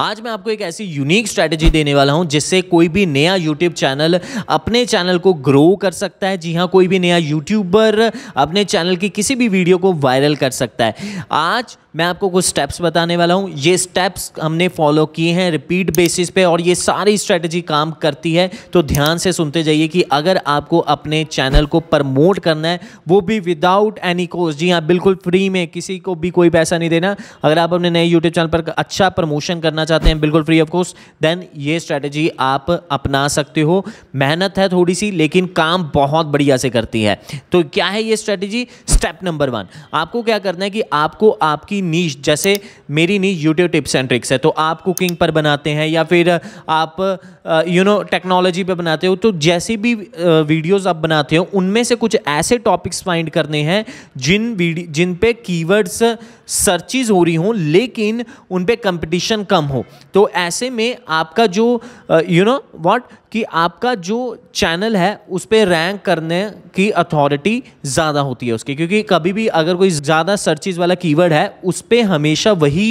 आज मैं आपको एक ऐसी यूनिक स्ट्रैटेजी देने वाला हूं जिससे कोई भी नया यूट्यूब चैनल अपने चैनल को ग्रो कर सकता है जी हाँ कोई भी नया यूट्यूबर अपने चैनल की किसी भी वीडियो को वायरल कर सकता है आज मैं आपको कुछ स्टेप्स बताने वाला हूं ये स्टेप्स हमने फॉलो किए हैं रिपीट बेसिस पे और ये सारी स्ट्रेटजी काम करती है तो ध्यान से सुनते जाइए कि अगर आपको अपने चैनल को प्रमोट करना है वो भी विदाउट एनी कोस्ट जी हाँ बिल्कुल फ्री में किसी को भी कोई पैसा नहीं देना अगर आप अपने नए यूट्यूब चैनल पर अच्छा प्रमोशन करना करना चाहते हैं बिल्कुल फ्री ऑफ कोर्स देन ये स्ट्रैटेजी आप अपना सकते हो मेहनत है थोड़ी सी लेकिन काम बहुत बढ़िया से करती है तो क्या है ये स्ट्रैटेजी स्टेप नंबर वन आपको क्या करना है कि आपको आपकी नीच जैसे मेरी नीच यूट्यूब टिप्स एंड ट्रिक्स है तो आप कुकिंग पर बनाते हैं या फिर आप यू नो टेक्नोलॉजी पर बनाते हो तो जैसी भी वीडियोज आप बनाते हो उनमें से कुछ ऐसे टॉपिक्स फाइंड करने हैं जिन जिन पे कीवर्ड्स सर्चिज हो रही हों लेकिन उन पर कंपटिशन कम हो तो ऐसे में आपका जो यू नो व्हाट कि आपका जो चैनल है उस पर रैंक करने की अथॉरिटी ज़्यादा होती है उसकी क्योंकि कभी भी अगर कोई ज़्यादा सर्चिज वाला कीवर्ड है उस पर हमेशा वही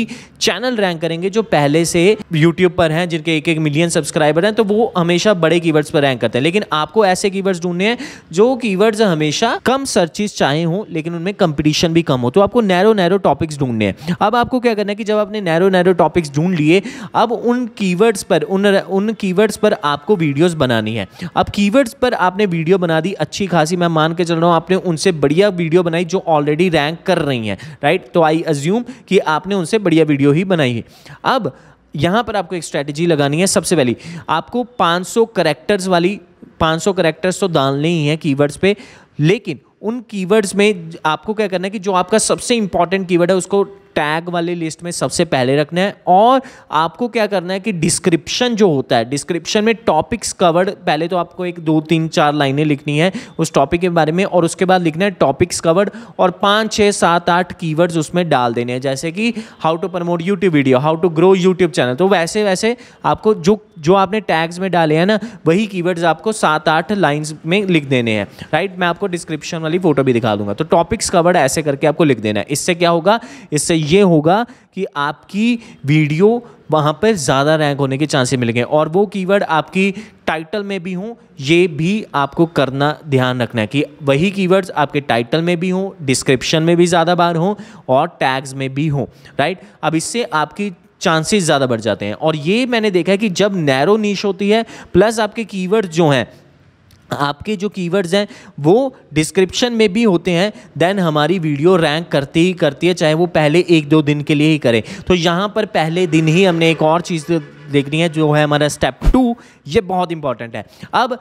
चैनल रैंक करेंगे जो पहले से यूट्यूब पर हैं जिनके एक एक मिलियन सब्सक्राइबर हैं तो वो हमेशा बड़े कीवर्ड्स पर रैंक करते हैं लेकिन आपको ऐसे कीवर्ड्स ढूंढने हैं जो कीवर्ड्स हमेशा कम सर्चिज चाहे हों लेकिन उनमें कंपटीशन भी कम हो तो आपको नैरो नैरो टॉपिक्स ढूंढने हैं अब आपको क्या करना है कि जब आपने नैरो नैरो टॉपिक्स ढूंढ लिए अब उन कीवर्ड्स पर उन उन कीवर्ड्स पर आपको वीडियो वीडियोस बनानी है अब कीवर्ड्स पर आपने वीडियो बना दी अच्छी खासी मैं मान के चल रहा हूँ आपने उनसे बढ़िया वीडियो बनाई जो ऑलरेडी रैंक कर रही हैं राइट तो आई अज्यूम कि आपने उनसे बढ़िया वीडियो ही बनाई है अब यहाँ पर आपको एक स्ट्रैटेजी लगानी है सबसे पहली आपको 500 करेक्टर्स वाली 500 करेक्टर्स तो डालने ही हैं कीवर्ड्स पे लेकिन उन कीवर्ड्स में आपको क्या करना है कि जो आपका सबसे इंपॉर्टेंट कीवर्ड है उसको टैग वाली लिस्ट में सबसे पहले रखना है और आपको क्या करना है कि डिस्क्रिप्शन जो होता है डिस्क्रिप्शन में टॉपिक्स कवर्ड पहले तो आपको एक दो तीन चार लाइनें लिखनी है उस टॉपिक के बारे में और उसके बाद लिखना है टॉपिक्स कवर्ड और पाँच छः सात आठ कीवर्ड्स उसमें डाल देने हैं जैसे कि how to promote YouTube video how to grow YouTube channel तो वैसे वैसे आपको जो जो आपने टैग्स में डाले हैं ना वही कीवर्ड्स आपको सात आठ लाइंस में लिख देने हैं राइट मैं आपको डिस्क्रिप्शन वाली फोटो भी दिखा दूंगा तो टॉपिक्स कवर्ड ऐसे करके आपको लिख देना है इससे क्या होगा इससे ये होगा कि आपकी वीडियो वहाँ पर ज़्यादा रैंक होने के चांसेस मिलेंगे और वो कीवर्ड आपकी टाइटल में भी हों ये भी आपको करना ध्यान रखना है कि वही कीवर्ड्स आपके टाइटल में भी हों डिस्क्रिप्शन में भी ज़्यादा बार हों और टैग्स में भी हों राइट अब इससे आपकी चांसेस ज़्यादा बढ़ जाते हैं और ये मैंने देखा है कि जब नैरो नीच होती है प्लस आपके कीवर्ड जो हैं आपके जो कीवर्ड्स हैं वो डिस्क्रिप्शन में भी होते हैं देन हमारी वीडियो रैंक करती ही करती है चाहे वो पहले एक दो दिन के लिए ही करें तो यहाँ पर पहले दिन ही हमने एक और चीज़ देखनी है जो है हमारा स्टेप टू ये बहुत इंपॉर्टेंट है अब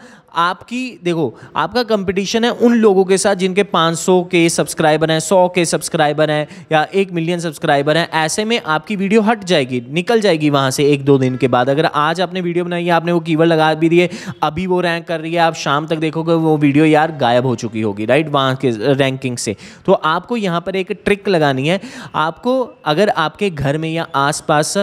आपकी देखो आपका कंपटीशन है उन लोगों के साथ जिनके 500 के सब्सक्राइबर हैं 100 के सब्सक्राइबर हैं या एक मिलियन सब्सक्राइबर हैं ऐसे में आपकी वीडियो हट जाएगी निकल जाएगी वहाँ से एक दो दिन के बाद अगर आज आपने वीडियो बनाई है आपने वो कीवर लगा भी दिए अभी वो रैंक कर रही है आप शाम तक देखोगे वो वीडियो यार गायब हो चुकी होगी राइट वहाँ के रैंकिंग से तो आपको यहाँ पर एक ट्रिक लगानी है आपको अगर आपके घर में या आसपास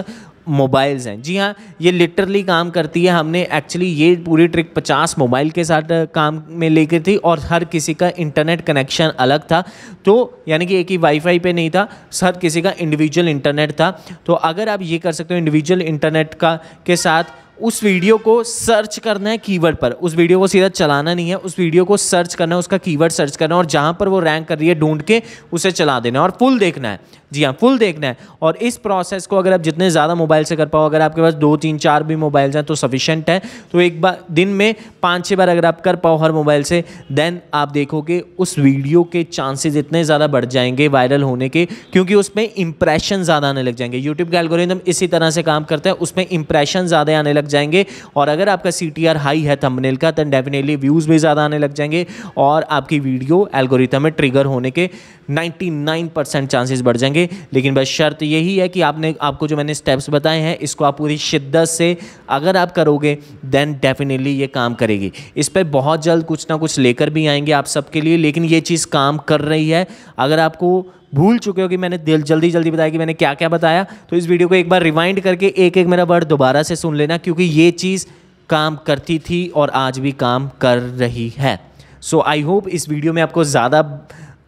मोबाइल्स हैं जी हाँ ये लिटरली काम करती है हमने एक्चुअली ये पूरी ट्रिक 50 मोबाइल के साथ काम में लेकर थी और हर किसी का इंटरनेट कनेक्शन अलग था तो यानी कि एक ही वाईफाई पे नहीं था हर किसी का इंडिविजुअल इंटरनेट था तो अगर आप ये कर सकते हो इंडिविजुअल इंटरनेट का के साथ उस वीडियो को सर्च करना है कीवर्ड पर उस वीडियो को सीधा चलाना नहीं है उस वीडियो को सर्च करना है उसका कीवर्ड सर्च करना है और जहां पर वो रैंक कर रही है ढूंढ के उसे चला देना है और फुल देखना है जी हाँ फुल देखना है और इस प्रोसेस को अगर आप जितने ज़्यादा मोबाइल से कर पाओ अगर आपके पास दो तीन चार भी मोबाइल्स हैं तो सफिशेंट है तो एक बार दिन में पाँच छः बार अगर आप कर पाओ हर मोबाइल से देन आप देखोगे उस वीडियो के चांसेस इतने ज़्यादा बढ़ जाएंगे वायरल होने के क्योंकि उसमें इंप्रेशन ज़्यादा आने लग जाएंगे यूट्यूब के इसी तरह से काम करता है उसमें इंप्रेशन ज़्यादा आने लग जाएंगे और अगर आपका सी हाई है थंबनेल का तो डेफिनेटली व्यूज़ भी ज़्यादा आने लग जाएंगे और आपकी वीडियो एल्गोरिथम में ट्रिगर होने के 99% परसेंट चांसेस बढ़ जाएंगे लेकिन बस शर्त यही है कि आपने आपको जो मैंने स्टेप्स बताए हैं इसको आप पूरी शिद्दत से अगर आप करोगे देन डेफिनेटली ये काम करेगी इस पर बहुत जल्द कुछ ना कुछ लेकर भी आएंगे आप सबके लिए लेकिन ये चीज़ काम कर रही है अगर आपको भूल चुके हो कि मैंने दिल जल्दी जल्दी बताया कि मैंने क्या क्या बताया तो इस वीडियो को एक बार रिवाइंड करके एक एक मेरा वर्ड दोबारा से सुन लेना क्योंकि ये चीज़ काम करती थी और आज भी काम कर रही है सो आई होप इस वीडियो में आपको ज़्यादा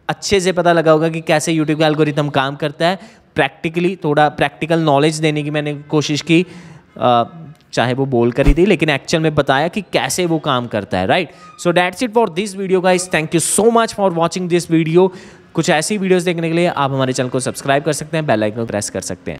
अच्छे से पता लगा होगा कि कैसे यूट्यूब का एल्गोरिथम काम करता है प्रैक्टिकली थोड़ा प्रैक्टिकल नॉलेज देने की मैंने कोशिश की आ, चाहे वो बोल कर ही थी लेकिन एक्चुअल में बताया कि कैसे वो काम करता है right so that's it for this video guys thank you so much for watching this video कुछ ऐसी वीडियोस देखने के लिए आप हमारे चैनल को सब्सक्राइब कर सकते हैं बेल आइकन प्रेस कर सकते हैं